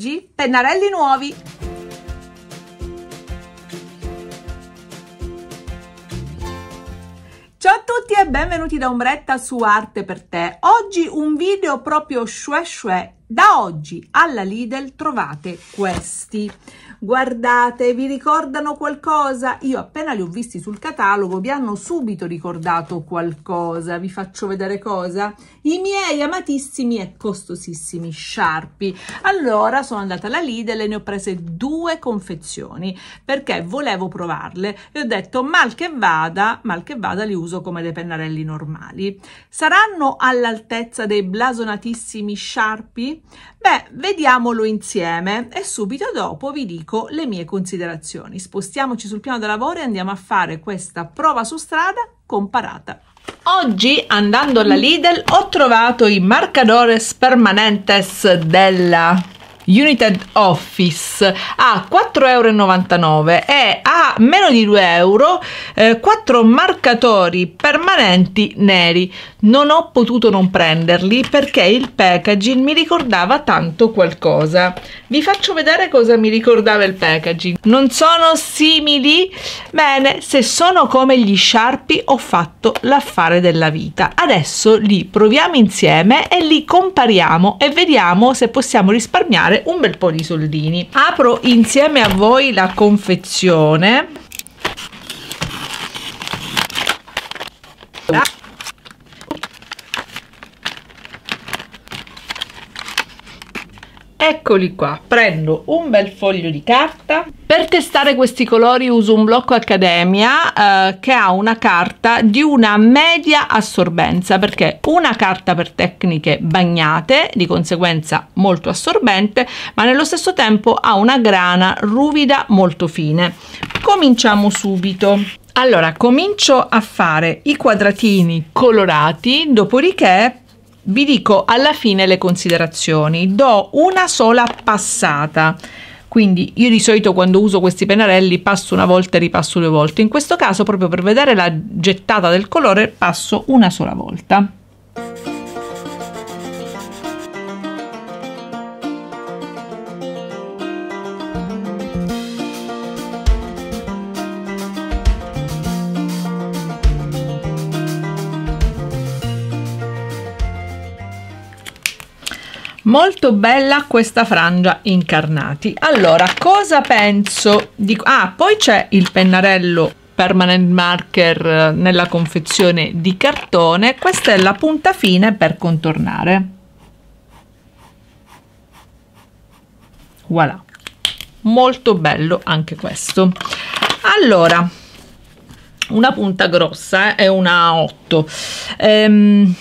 oggi pennarelli nuovi. Ciao a tutti e benvenuti da Ombretta su Arte per te. Oggi un video proprio shue shue. Da oggi alla Lidl trovate questi guardate, vi ricordano qualcosa? Io appena li ho visti sul catalogo vi hanno subito ricordato qualcosa, vi faccio vedere cosa? I miei amatissimi e costosissimi Sharpie. Allora sono andata alla Lidl e ne ho prese due confezioni perché volevo provarle e ho detto mal che vada, mal che vada li uso come dei pennarelli normali. Saranno all'altezza dei blasonatissimi Sharpie? Beh, vediamolo insieme e subito dopo vi dico le mie considerazioni. Spostiamoci sul piano da lavoro e andiamo a fare questa prova su strada comparata. Oggi andando alla Lidl ho trovato i marcadores permanentes della United Office a 4,99 euro e a meno di 2 euro eh, 4 marcatori permanenti neri. Non ho potuto non prenderli perché il packaging mi ricordava tanto qualcosa. Vi faccio vedere cosa mi ricordava il packaging. Non sono simili? Bene, se sono come gli Sharpie ho fatto l'affare della vita. Adesso li proviamo insieme e li compariamo e vediamo se possiamo risparmiare risparmiare un bel po' di soldini apro insieme a voi la confezione Eccoli qua, prendo un bel foglio di carta. Per testare questi colori uso un blocco Accademia eh, che ha una carta di una media assorbenza perché una carta per tecniche bagnate, di conseguenza molto assorbente, ma nello stesso tempo ha una grana ruvida molto fine. Cominciamo subito. Allora, comincio a fare i quadratini colorati, dopodiché vi dico alla fine le considerazioni, do una sola passata. Quindi io di solito quando uso questi pennarelli passo una volta e ripasso due volte, in questo caso proprio per vedere la gettata del colore passo una sola volta. molto bella questa frangia incarnati allora cosa penso di ah poi c'è il pennarello permanent marker eh, nella confezione di cartone questa è la punta fine per contornare voilà molto bello anche questo allora una punta grossa eh, è una 8 ehm,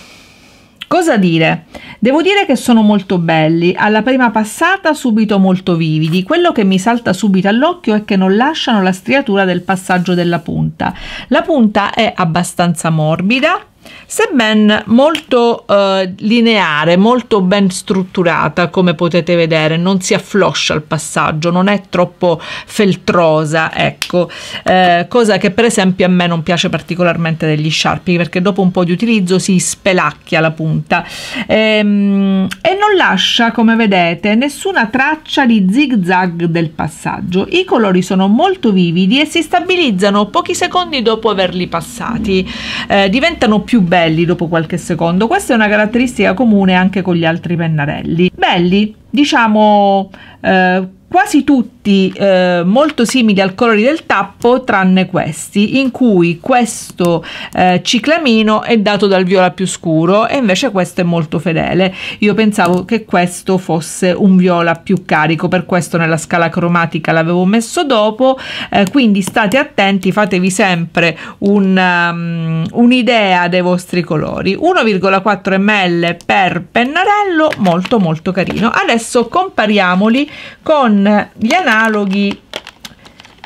Cosa dire? Devo dire che sono molto belli, alla prima passata subito molto vividi, quello che mi salta subito all'occhio è che non lasciano la striatura del passaggio della punta. La punta è abbastanza morbida, Sebben molto eh, lineare, molto ben strutturata, come potete vedere, non si affloscia al passaggio, non è troppo feltrosa, ecco, eh, cosa che per esempio a me non piace particolarmente degli sciarpi, perché dopo un po' di utilizzo si spelacchia la punta ehm, e non lascia, come vedete, nessuna traccia di zigzag del passaggio. I colori sono molto vividi e si stabilizzano pochi secondi dopo averli passati, eh, diventano più più belli dopo qualche secondo. Questa è una caratteristica comune anche con gli altri pennarelli. Belli, diciamo... Eh, quasi tutti eh, molto simili al colore del tappo tranne questi in cui questo eh, ciclamino è dato dal viola più scuro e invece questo è molto fedele io pensavo che questo fosse un viola più carico per questo nella scala cromatica l'avevo messo dopo eh, quindi state attenti fatevi sempre um, un'idea um, dei vostri colori 1,4 ml per pennarello molto molto carino adesso compariamoli con con gli analoghi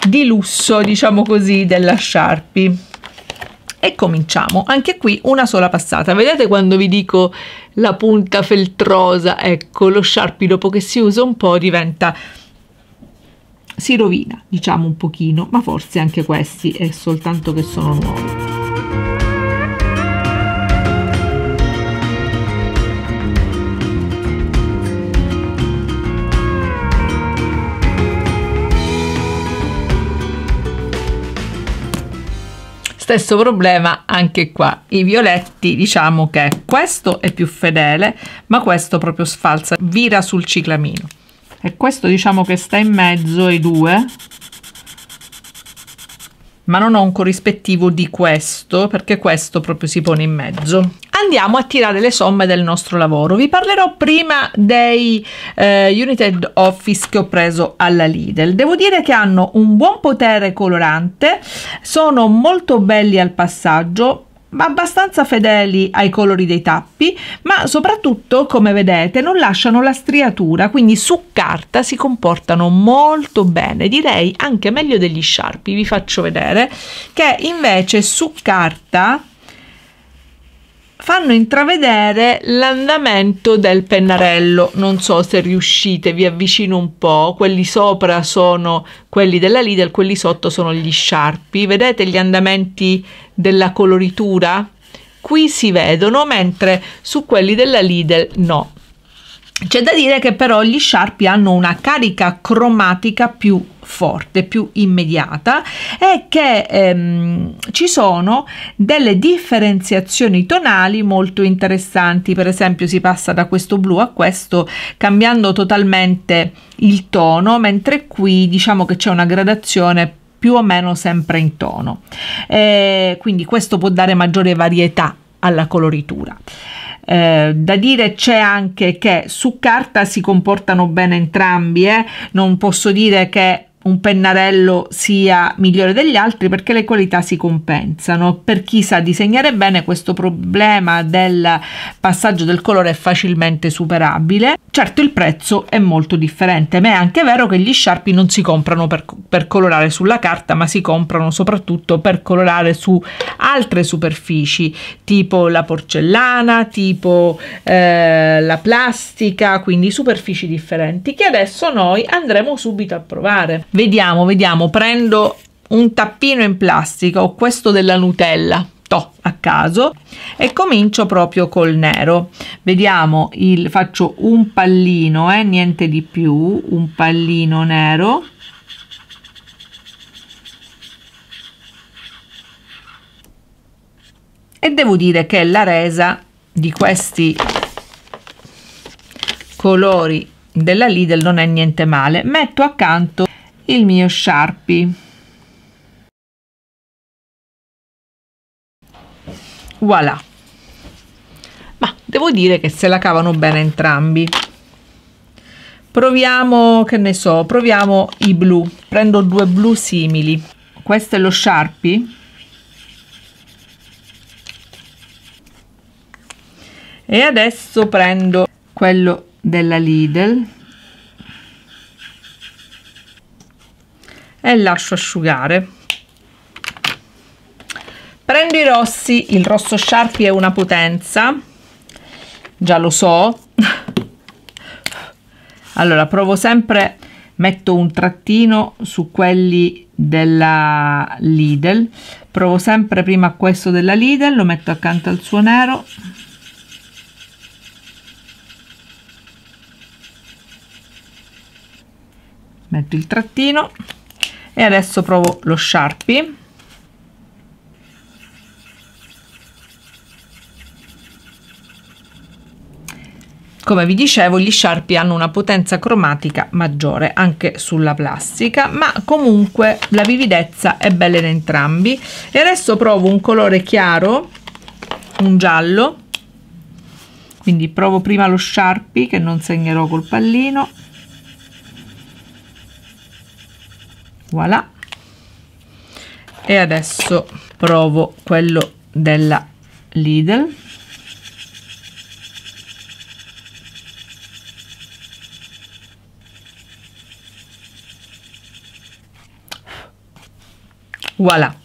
di lusso diciamo così della Sharpie e cominciamo anche qui una sola passata vedete quando vi dico la punta feltrosa ecco lo Sharpie dopo che si usa un po' diventa si rovina diciamo un pochino ma forse anche questi è soltanto che sono nuovi Stesso problema anche qua. I violetti diciamo che questo è più fedele, ma questo proprio sfalsa, vira sul ciclamino. E questo diciamo che sta in mezzo ai due, ma non ho un corrispettivo di questo perché questo proprio si pone in mezzo. Andiamo a tirare le somme del nostro lavoro. Vi parlerò prima dei eh, United Office che ho preso alla Lidl. Devo dire che hanno un buon potere colorante, sono molto belli al passaggio, abbastanza fedeli ai colori dei tappi, ma soprattutto, come vedete, non lasciano la striatura, quindi su carta si comportano molto bene, direi anche meglio degli sciarpi, vi faccio vedere, che invece su carta fanno intravedere l'andamento del pennarello. Non so se riuscite, vi avvicino un po'. Quelli sopra sono quelli della Lidl, quelli sotto sono gli sciarpi. Vedete gli andamenti della coloritura qui si vedono, mentre su quelli della Lidl no. C'è da dire che però gli Sharpie hanno una carica cromatica più forte, più immediata e che ehm, ci sono delle differenziazioni tonali molto interessanti, per esempio si passa da questo blu a questo cambiando totalmente il tono, mentre qui diciamo che c'è una gradazione più o meno sempre in tono. Eh, quindi questo può dare maggiore varietà alla coloritura. Eh, da dire c'è anche che su carta si comportano bene entrambi, eh? non posso dire che un pennarello sia migliore degli altri perché le qualità si compensano. Per chi sa disegnare bene questo problema del passaggio del colore è facilmente superabile. Certo il prezzo è molto differente, ma è anche vero che gli Sharpie non si comprano per, per colorare sulla carta, ma si comprano soprattutto per colorare su altre superfici, tipo la porcellana, tipo eh, la plastica, quindi superfici differenti che adesso noi andremo subito a provare. Vediamo, vediamo, prendo un tappino in plastica o questo della Nutella to a caso e comincio proprio col nero vediamo il faccio un pallino eh, niente di più un pallino nero e devo dire che la resa di questi colori della Lidl non è niente male metto accanto il mio Sharpie. Voilà. Ma devo dire che se la cavano bene entrambi. Proviamo, che ne so, proviamo i blu. Prendo due blu simili. Questo è lo Sharpie. E adesso prendo quello della Lidl e lascio asciugare prendo i rossi il rosso sharpie è una potenza già lo so allora provo sempre metto un trattino su quelli della Lidl provo sempre prima questo della Lidl lo metto accanto al suo nero metto il trattino e adesso provo lo Sharpie Come vi dicevo gli Sharpie hanno una potenza cromatica maggiore anche sulla plastica ma comunque la vividezza è bella in entrambi e adesso provo un colore chiaro, un giallo quindi provo prima lo Sharpie, che non segnerò col pallino voilà e adesso provo quello della Lidl voilà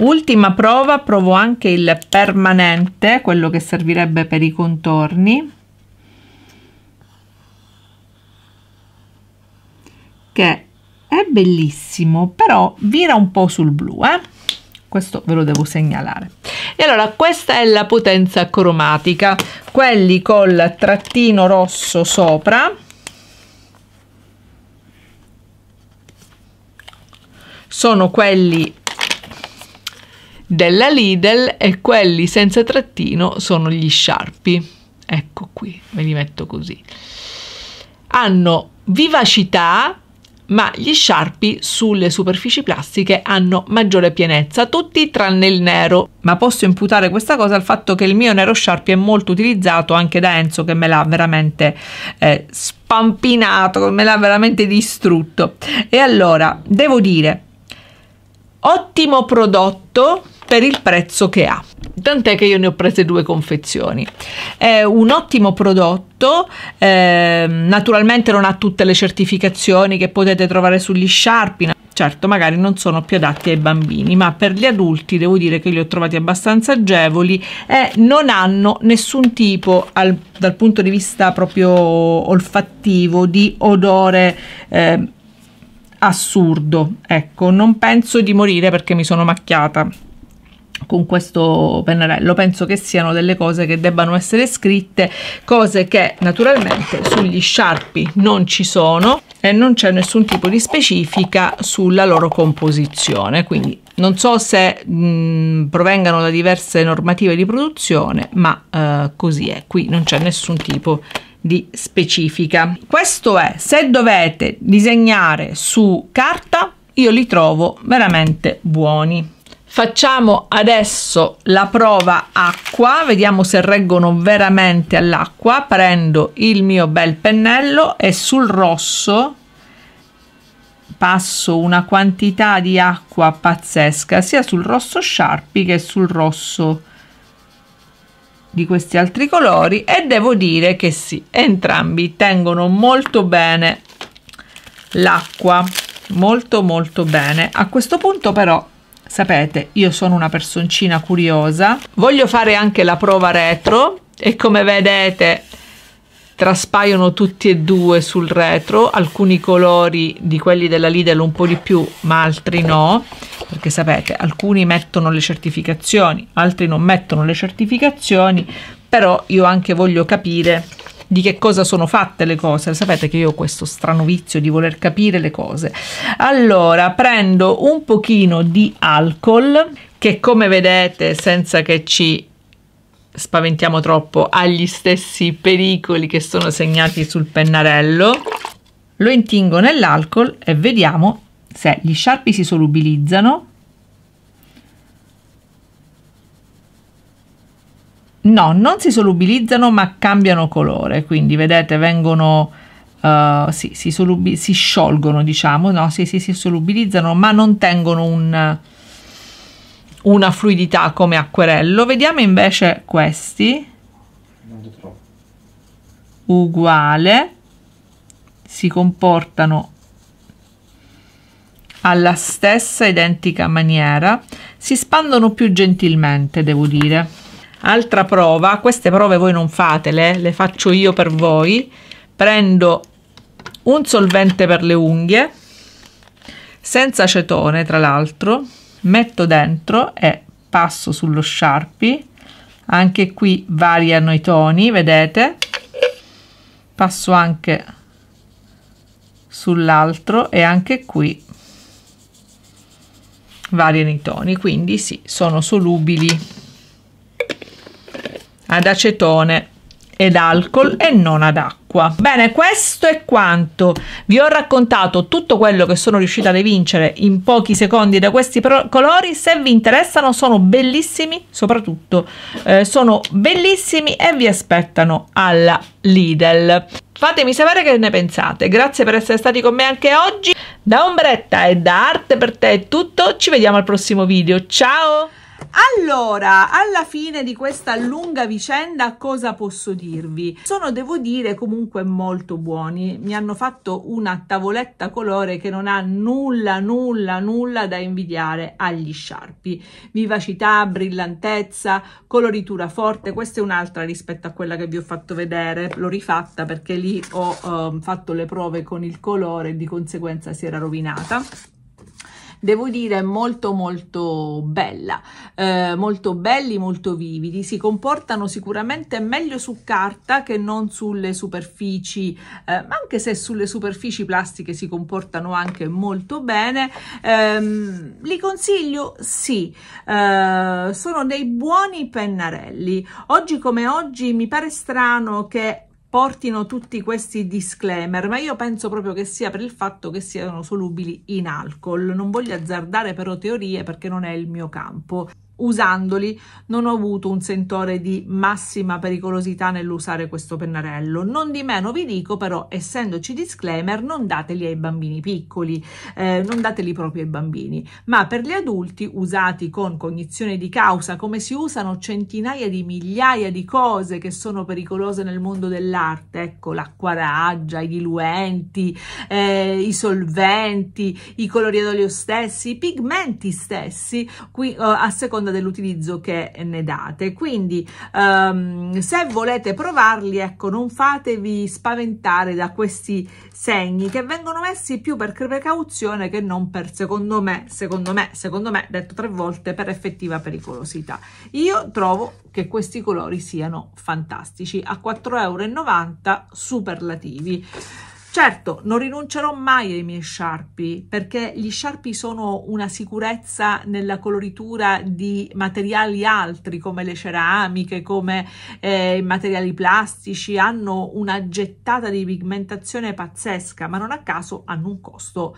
ultima prova provo anche il permanente quello che servirebbe per i contorni che è bellissimo, però vira un po' sul blu, eh? questo ve lo devo segnalare. E allora questa è la potenza cromatica, quelli col trattino rosso sopra sono quelli della Lidl e quelli senza trattino sono gli Sharpie. Ecco qui, ve li metto così. Hanno vivacità, ma gli sciarpi sulle superfici plastiche hanno maggiore pienezza, tutti tranne il nero. Ma posso imputare questa cosa al fatto che il mio nero sciarpi è molto utilizzato anche da Enzo che me l'ha veramente eh, spampinato, me l'ha veramente distrutto. E allora, devo dire, ottimo prodotto per il prezzo che ha. Tant'è che io ne ho prese due confezioni. È un ottimo prodotto, eh, naturalmente non ha tutte le certificazioni che potete trovare sugli Sharpin. Certo, magari non sono più adatti ai bambini, ma per gli adulti devo dire che li ho trovati abbastanza agevoli e non hanno nessun tipo, al, dal punto di vista proprio olfattivo, di odore. Eh, assurdo. Ecco, non penso di morire perché mi sono macchiata con questo pennarello penso che siano delle cose che debbano essere scritte cose che naturalmente sugli sciarpi non ci sono e non c'è nessun tipo di specifica sulla loro composizione quindi non so se mh, provengano da diverse normative di produzione ma eh, così è qui non c'è nessun tipo di specifica questo è se dovete disegnare su carta io li trovo veramente buoni Facciamo adesso la prova acqua, vediamo se reggono veramente all'acqua. Prendo il mio bel pennello e sul rosso passo una quantità di acqua pazzesca, sia sul rosso Sharpie che sul rosso di questi altri colori e devo dire che sì, entrambi tengono molto bene l'acqua, molto molto bene. A questo punto però Sapete, io sono una personcina curiosa. Voglio fare anche la prova retro e come vedete traspaiono tutti e due sul retro, alcuni colori di quelli della Lidl un po' di più, ma altri no, perché sapete, alcuni mettono le certificazioni, altri non mettono le certificazioni, però io anche voglio capire di che cosa sono fatte le cose. Sapete che io ho questo strano vizio di voler capire le cose. Allora, prendo un pochino di alcol che come vedete, senza che ci spaventiamo troppo, ha gli stessi pericoli che sono segnati sul pennarello. Lo intingo nell'alcol e vediamo se gli sciarpi si solubilizzano No, non si solubilizzano ma cambiano colore, quindi vedete vengono, uh, sì, si, solubi- si, sciolgono diciamo, no? Sì, sì, si solubilizzano ma non tengono un, una fluidità come acquerello. Vediamo invece questi, uguale, si comportano alla stessa identica maniera, si spandono più gentilmente devo dire. Altra prova, queste prove voi non fatele, le faccio io per voi. Prendo un solvente per le unghie, senza acetone tra l'altro, metto dentro e passo sullo Sharpie. Anche qui variano i toni, vedete? Passo anche sull'altro e anche qui variano i toni, quindi sì, sono solubili ad acetone ed alcol e non ad acqua. Bene, questo è quanto. Vi ho raccontato tutto quello che sono riuscita a vincere in pochi secondi da questi colori. Se vi interessano sono bellissimi, soprattutto eh, sono bellissimi e vi aspettano alla Lidl. Fatemi sapere che ne pensate. Grazie per essere stati con me anche oggi. Da Ombretta e da Arte per te è tutto. Ci vediamo al prossimo video. Ciao! Allora, alla fine di questa lunga vicenda cosa posso dirvi? Sono, devo dire, comunque molto buoni. Mi hanno fatto una tavoletta colore che non ha nulla, nulla, nulla da invidiare agli sciarpi. Vivacità, brillantezza, coloritura forte. Questa è un'altra rispetto a quella che vi ho fatto vedere. L'ho rifatta perché lì ho eh, fatto le prove con il colore e di conseguenza si era rovinata devo dire molto molto bella, eh, molto belli, molto vividi, si comportano sicuramente meglio su carta che non sulle superfici, eh, anche se sulle superfici plastiche si comportano anche molto bene, ehm, li consiglio? Sì, eh, sono dei buoni pennarelli. Oggi come oggi mi pare strano che portino tutti questi disclaimer, ma io penso proprio che sia per il fatto che siano solubili in alcol. Non voglio azzardare però teorie perché non è il mio campo usandoli non ho avuto un sentore di massima pericolosità nell'usare questo pennarello. Non di meno vi dico però, essendoci disclaimer, non dateli ai bambini piccoli, eh, non dateli proprio ai bambini, ma per gli adulti usati con cognizione di causa, come si usano centinaia di migliaia di cose che sono pericolose nel mondo dell'arte, ecco l'acquaraggia, i diluenti, eh, i solventi, i colori ad olio stessi, i pigmenti stessi, qui eh, a seconda seconda dell'utilizzo che ne date. Quindi um, se volete provarli, ecco, non fatevi spaventare da questi segni che vengono messi più per precauzione che non per, secondo me, secondo me, secondo me, detto tre volte, per effettiva pericolosità. Io trovo che questi colori siano fantastici, a 4,90 euro superlativi. Certo, non rinuncerò mai ai miei Sharpie perché gli Sharpie sono una sicurezza nella coloritura di materiali altri come le ceramiche, come eh, i materiali plastici, hanno una gettata di pigmentazione pazzesca, ma non a caso hanno un costo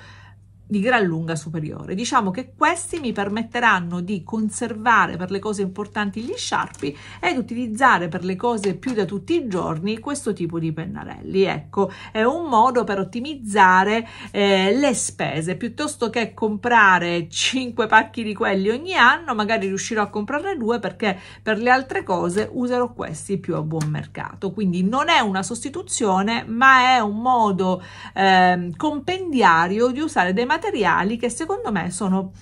di gran lunga superiore. Diciamo che questi mi permetteranno di conservare per le cose importanti gli sciarpi ed utilizzare per le cose più da tutti i giorni questo tipo di pennarelli. Ecco, è un modo per ottimizzare eh, le spese. Piuttosto che comprare 5 pacchi di quelli ogni anno, magari riuscirò a comprarne due perché per le altre cose userò questi più a buon mercato. Quindi non è una sostituzione, ma è un modo eh, compendiario di usare dei materiali materiali che secondo me sono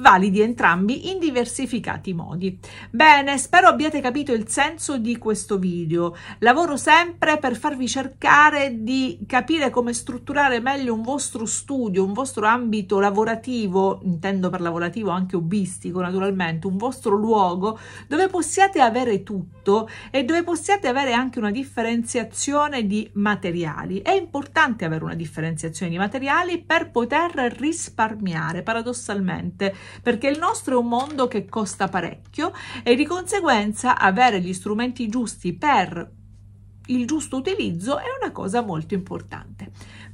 validi entrambi in diversificati modi. Bene, spero abbiate capito il senso di questo video. Lavoro sempre per farvi cercare di capire come strutturare meglio un vostro studio, un vostro ambito lavorativo, intendo per lavorativo anche hobbistico naturalmente, un vostro luogo dove possiate avere tutto e dove possiate avere anche una differenziazione di materiali. È importante avere una differenziazione di materiali per poter risparmiare paradossalmente perché il nostro è un mondo che costa parecchio e di conseguenza avere gli strumenti giusti per il giusto utilizzo è una cosa molto importante.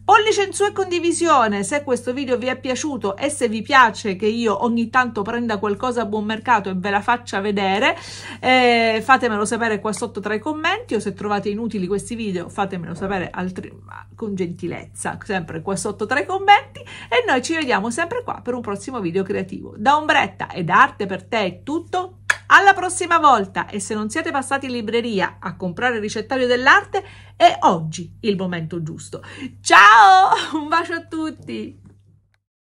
Pollice in su e condivisione se questo video vi è piaciuto e se vi piace che io ogni tanto prenda qualcosa a buon mercato e ve la faccia vedere, eh, fatemelo sapere qua sotto tra i commenti o se trovate inutili questi video fatemelo sapere altri, con gentilezza, sempre qua sotto tra i commenti e noi ci vediamo sempre qua per un prossimo video creativo. Da Ombretta ed Arte per te è tutto, alla prossima volta e se non siete passati in libreria a comprare il ricettario dell'arte, è oggi il momento giusto. Ciao! Un bacio a tutti!